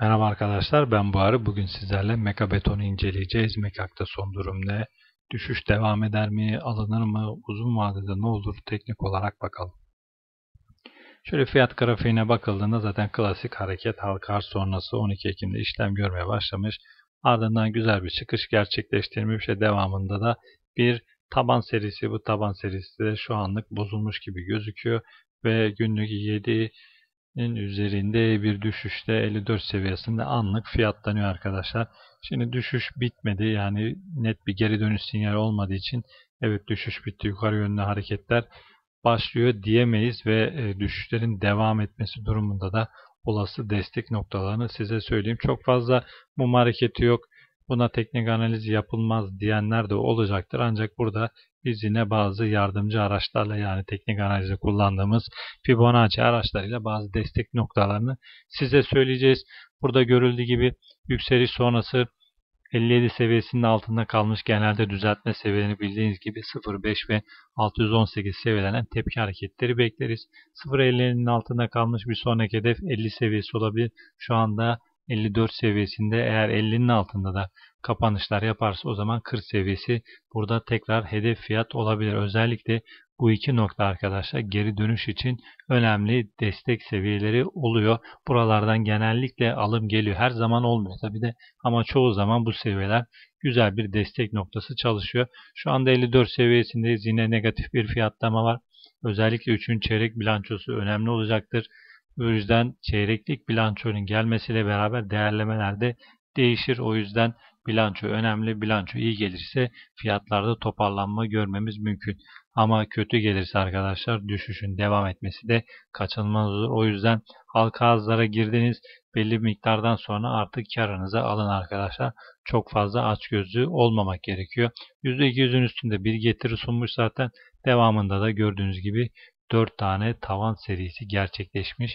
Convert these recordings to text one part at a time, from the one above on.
Merhaba arkadaşlar ben Buhari. Bugün sizlerle meka betonu inceleyeceğiz. Mekak'ta son durum ne? Düşüş devam eder mi? Alınır mı? Uzun vadede ne olur? Teknik olarak bakalım. Şöyle fiyat grafiğine bakıldığında zaten klasik hareket halkar sonrası 12 Ekim'de işlem görmeye başlamış. Ardından güzel bir çıkış gerçekleştirmiş ve devamında da bir taban serisi bu taban serisi de şu anlık bozulmuş gibi gözüküyor ve günlük 7 üzerinde bir düşüşte 54 seviyesinde anlık fiyatlanıyor arkadaşlar. Şimdi düşüş bitmedi yani net bir geri dönüş sinyali olmadığı için evet düşüş bitti yukarı yönlü hareketler başlıyor diyemeyiz ve e, düşüşlerin devam etmesi durumunda da olası destek noktalarını size söyleyeyim. Çok fazla mum hareketi yok buna teknik analiz yapılmaz diyenler de olacaktır. Ancak burada biz yine bazı yardımcı araçlarla yani teknik analizi kullandığımız Fibonacci araçlarıyla bazı destek noktalarını size söyleyeceğiz. Burada görüldüğü gibi yükseliş sonrası 57 seviyesinin altında kalmış genelde düzeltme seviyelerini bildiğiniz gibi 0.5 ve 618 seviyelenen tepki hareketleri bekleriz. 0.50'nin altında kalmış bir sonraki hedef 50 seviyesi olabilir. Şu anda 54 seviyesinde eğer 50'nin altında da kapanışlar yaparsa o zaman 40 seviyesi burada tekrar hedef fiyat olabilir. Özellikle bu iki nokta arkadaşlar geri dönüş için önemli destek seviyeleri oluyor. Buralardan genellikle alım geliyor. Her zaman olmuyor tabi de ama çoğu zaman bu seviyeler güzel bir destek noktası çalışıyor. Şu anda 54 seviyesindeyiz. Yine negatif bir fiyatlama var. Özellikle 3. çeyrek bilançosu önemli olacaktır. O yüzden çeyreklik bilançonun gelmesiyle beraber değerlemeler de değişir. O yüzden bilanço önemli. Bilanço iyi gelirse fiyatlarda toparlanma görmemiz mümkün. Ama kötü gelirse arkadaşlar düşüşün devam etmesi de kaçınılmaz olur. O yüzden halka azlara girdiniz. Belli bir miktardan sonra artık karınıza alın arkadaşlar. Çok fazla açgözlü olmamak gerekiyor. %200'ün üstünde bir getiri sunmuş zaten. Devamında da gördüğünüz gibi 4 tane tavan serisi gerçekleşmiş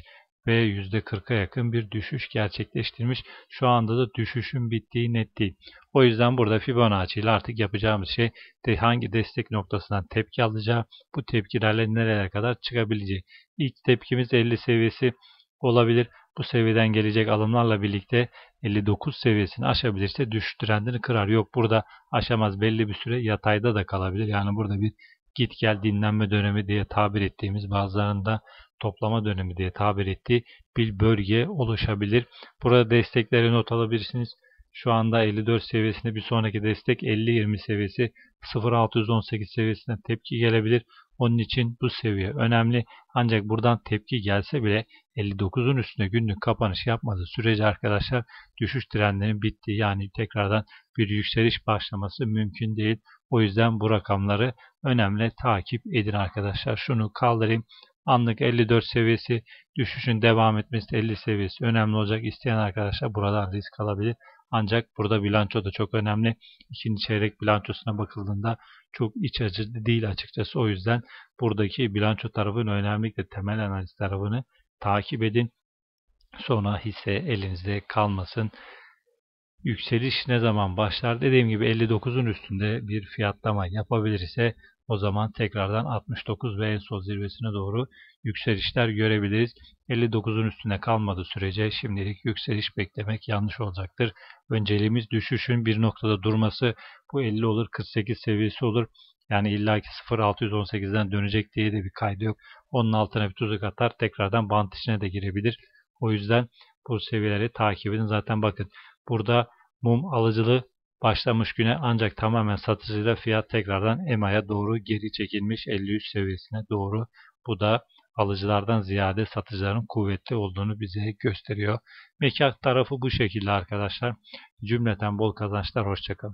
ve %40'a yakın bir düşüş gerçekleştirmiş. Şu anda da düşüşün bittiği net değil. O yüzden burada Fibonacci ile artık yapacağımız şey de hangi destek noktasından tepki alacağı, bu tepkilerle nereye kadar çıkabilecek. İlk tepkimiz 50 seviyesi olabilir. Bu seviyeden gelecek alımlarla birlikte 59 seviyesini aşabilirse düşüş trendini kırar. Yok burada aşamaz belli bir süre yatayda da kalabilir. Yani burada bir git gel dinlenme dönemi diye tabir ettiğimiz bazılarında toplama dönemi diye tabir ettiği bir bölge oluşabilir. Burada destekleri not alabilirsiniz. Şu anda 54 seviyesinde bir sonraki destek 50-20 seviyesi 0618 seviyesinden tepki gelebilir. Onun için bu seviye önemli. Ancak buradan tepki gelse bile 59'un üstüne günlük kapanış yapmadığı sürece arkadaşlar düşüş trendinin bittiği yani tekrardan bir yükseliş başlaması mümkün değil. O yüzden bu rakamları önemli takip edin arkadaşlar. Şunu kaldırayım. Anlık 54 seviyesi düşüşün devam etmesi de 50 seviyesi önemli olacak. İsteyen arkadaşlar buradan risk alabilir. Ancak burada bilanço da çok önemli. İkinci çeyrek bilançosuna bakıldığında çok iç acı değil açıkçası. O yüzden buradaki bilanço tarafını önemlilikle temel analiz tarafını takip edin. Sonra hisse elinizde kalmasın. Yükseliş ne zaman başlar? Dediğim gibi 59'un üstünde bir fiyatlama yapabilirse o zaman tekrardan 69 ve en son zirvesine doğru yükselişler görebiliriz. 59'un üstüne kalmadığı sürece şimdilik yükseliş beklemek yanlış olacaktır. Önceliğimiz düşüşün bir noktada durması. Bu 50 olur 48 seviyesi olur. Yani illaki 0.618'den dönecek diye de bir kaydı yok. Onun altına bir tuzak atar tekrardan bant içine de girebilir. O yüzden bu seviyeleri takip edin. Zaten bakın burada mum alıcılı Başlamış güne ancak tamamen satıcıyla fiyat tekrardan EMA'ya doğru geri çekilmiş 53 seviyesine doğru. Bu da alıcılardan ziyade satıcıların kuvvetli olduğunu bize gösteriyor. Mekak tarafı bu şekilde arkadaşlar. Cümleten bol kazançlar. Hoşçakalın.